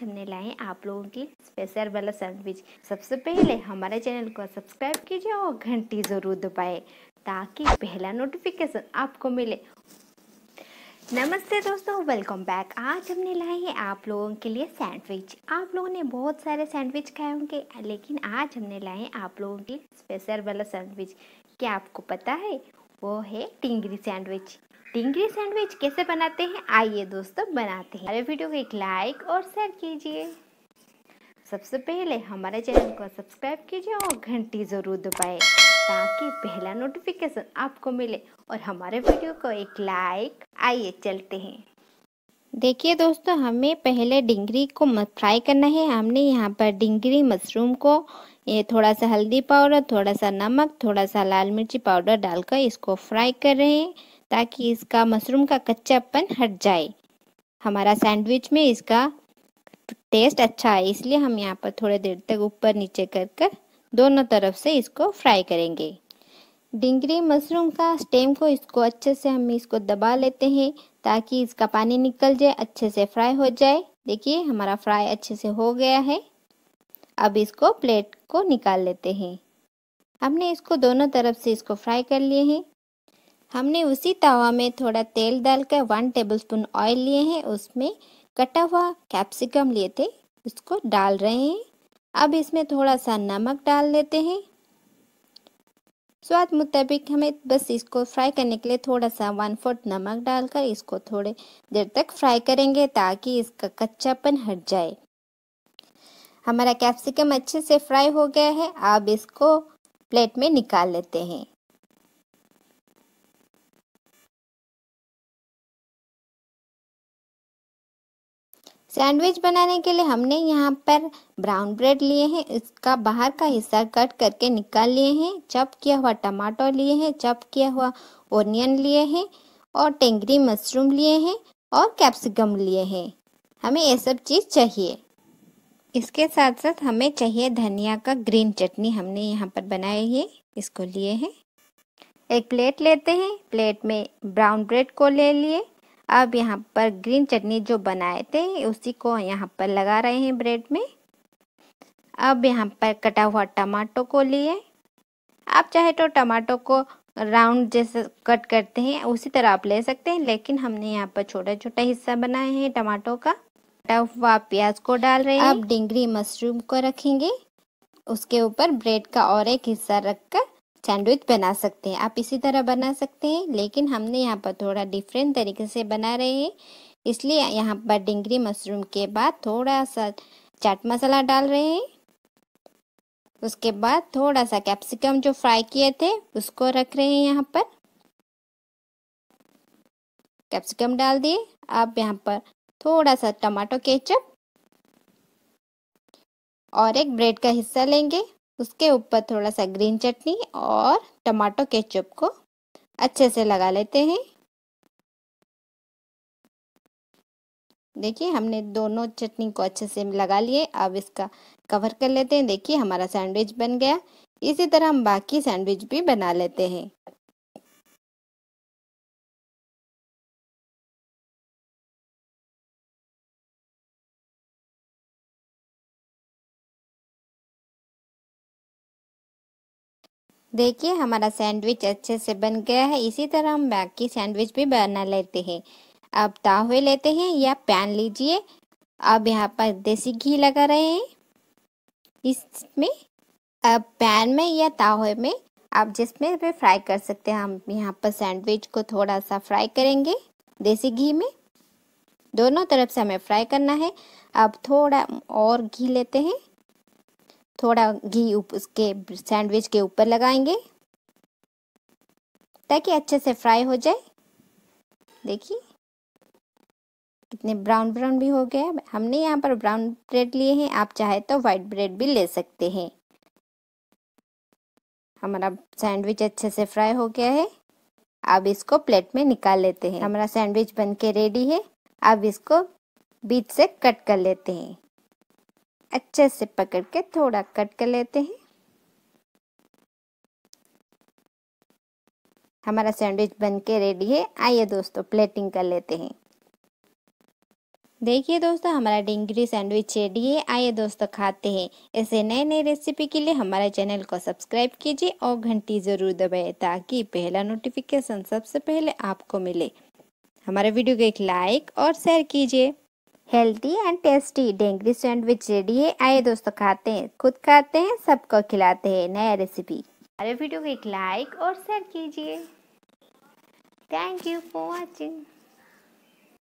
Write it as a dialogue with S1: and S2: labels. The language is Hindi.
S1: हमने लाए आप लोगों की स्पेशल वाला सैंडविच सबसे पहले हमारे चैनल को सब्सक्राइब कीजिए और घंटी ज़रूर दबाए ताकि पहला नोटिफिकेशन आपको मिले नमस्ते दोस्तों वेलकम बैक आज हमने लाए हैं आप लोगों के लिए सैंडविच आप लोगों ने बहुत सारे सैंडविच खाए होंगे लेकिन आज हमने लाए हैं आप लोगों की स्पेशल वाला सैंडविच क्या आपको पता है वो है टिंगरी सैंडविच टिंगरी सैंडविच कैसे बनाते हैं आइए दोस्तों बनाते हैं हमारे वीडियो को एक लाइक और शेयर कीजिए सबसे पहले हमारे चैनल को सब्सक्राइब कीजिए और घंटी ज़रूर दबाए ताकि पहला नोटिफिकेशन आपको मिले और हमारे वीडियो को एक लाइक आइए चलते हैं देखिए दोस्तों हमें पहले डिंगरी को फ्राई करना है हमने यहाँ पर डिंगरी मशरूम को ये थोड़ा सा हल्दी पाउडर थोड़ा सा नमक थोड़ा सा लाल मिर्ची पाउडर डालकर इसको फ्राई कर रहे हैं ताकि इसका मशरूम का कच्चापन हट जाए हमारा सैंडविच में इसका टेस्ट अच्छा है इसलिए हम यहाँ पर थोड़े देर तक ऊपर नीचे कर कर दोनों तरफ से इसको फ्राई करेंगे डिंगरी मशरूम का स्टेम को इसको अच्छे से हम इसको दबा लेते हैं ताकि इसका पानी निकल जाए अच्छे से फ्राई हो जाए देखिए हमारा फ्राई अच्छे से हो गया है अब इसको प्लेट को निकाल लेते हैं हमने इसको दोनों तरफ से इसको फ्राई कर लिए हैं हमने उसी तवा में थोड़ा तेल डालकर वन टेबलस्पून ऑयल लिए हैं उसमें कटा हुआ कैप्सिकम लिए थे उसको डाल रहे हैं अब इसमें थोड़ा सा नमक डाल लेते हैं स्वाद मुताबिक हमें बस इसको फ्राई करने के लिए थोड़ा सा वन फोर्थ नमक डालकर इसको थोड़े देर तक फ्राई करेंगे ताकि इसका कच्चापन हट जाए हमारा कैप्सिकम अच्छे से फ्राई हो गया है अब इसको प्लेट में निकाल लेते हैं सैंडविच बनाने के लिए हमने यहाँ पर ब्राउन ब्रेड लिए हैं इसका बाहर का हिस्सा कट करके निकाल लिए हैं चप किया हुआ टमाटो लिए हैं चप किया हुआ ओनियन लिए हैं और टेंगरी मशरूम लिए हैं और कैप्सिकम लिए हैं हमें ये सब चीज़ चाहिए इसके साथ साथ हमें चाहिए धनिया का ग्रीन चटनी हमने यहाँ पर बनाई है इसको लिए हैं एक प्लेट लेते हैं प्लेट में ब्राउन ब्रेड को ले लिए अब यहाँ पर ग्रीन चटनी जो बनाए थे उसी को यहाँ पर लगा रहे हैं ब्रेड में अब यहाँ पर कटा हुआ टमाटो को लिए आप चाहे तो टमाटो को राउंड जैसे कट करते हैं उसी तरह आप ले सकते हैं लेकिन हमने यहाँ पर छोटा छोटा हिस्सा बनाए हैं टमाटो का कटा हुआ प्याज को डाल रहे हैं अब डिंगरी मशरूम को रखेंगे उसके ऊपर ब्रेड का और एक हिस्सा रखकर सैंडविच बना सकते हैं आप इसी तरह बना सकते हैं लेकिन हमने यहाँ पर थोड़ा डिफरेंट तरीके से बना रहे हैं इसलिए यहाँ पर डिंगरी मशरूम के बाद थोड़ा सा चाट मसाला डाल रहे हैं उसके बाद थोड़ा सा कैप्सिकम जो फ्राई किए थे उसको रख रहे हैं यहाँ पर कैप्सिकम डाल दिए अब यहाँ पर थोड़ा सा टमाटो केचप और एक ब्रेड का हिस्सा लेंगे उसके ऊपर थोड़ा सा ग्रीन चटनी और टमाटो केचप को अच्छे से लगा लेते हैं देखिए हमने दोनों चटनी को अच्छे से लगा लिए अब इसका कवर कर लेते हैं देखिए हमारा सैंडविच बन गया इसी तरह हम बाकी सैंडविच भी बना लेते हैं देखिए हमारा सैंडविच अच्छे से बन गया है इसी तरह हम बाकी सैंडविच भी बना लेते हैं अब तावे लेते हैं या पैन लीजिए अब यहाँ पर देसी घी लगा रहे हैं इसमें अब पैन में या तावे में आप जिसमें भी फ्राई कर सकते हैं हम यहाँ पर सैंडविच को थोड़ा सा फ्राई करेंगे देसी घी में दोनों तरफ से हमें फ्राई करना है अब थोड़ा और घी लेते हैं थोड़ा घी उसके सैंडविच के ऊपर लगाएंगे ताकि अच्छे से फ्राई हो जाए देखिए कितने ब्राउन ब्राउन भी हो गया हमने यहाँ पर ब्राउन ब्रेड लिए हैं आप चाहे तो वाइट ब्रेड भी ले सकते हैं हमारा सैंडविच अच्छे से फ्राई हो गया है अब इसको प्लेट में निकाल लेते हैं हमारा सैंडविच बन के रेडी है अब इसको बीच से कट कर लेते हैं अच्छे से पकड़ के थोड़ा कट कर लेते हैं हमारा सैंडविच बन के रेडी है आइए दोस्तों प्लेटिंग कर लेते हैं देखिए दोस्तों हमारा डिंगरी सैंडविच रेडी है आइए दोस्तों खाते हैं ऐसे नए नए रेसिपी के लिए हमारे चैनल को सब्सक्राइब कीजिए और घंटी ज़रूर दबाएं ताकि पहला नोटिफिकेशन सबसे पहले आपको मिले हमारे वीडियो को एक लाइक और शेयर कीजिए हेल्दी एंड टेस्टी डेंगरी सैंडविच रेडी है आइए दोस्तों खाते हैं खुद खाते हैं सबको खिलाते हैं नया रेसिपी अरे वीडियो को एक लाइक और शेयर कीजिए थैंक यू फॉर वॉचिंग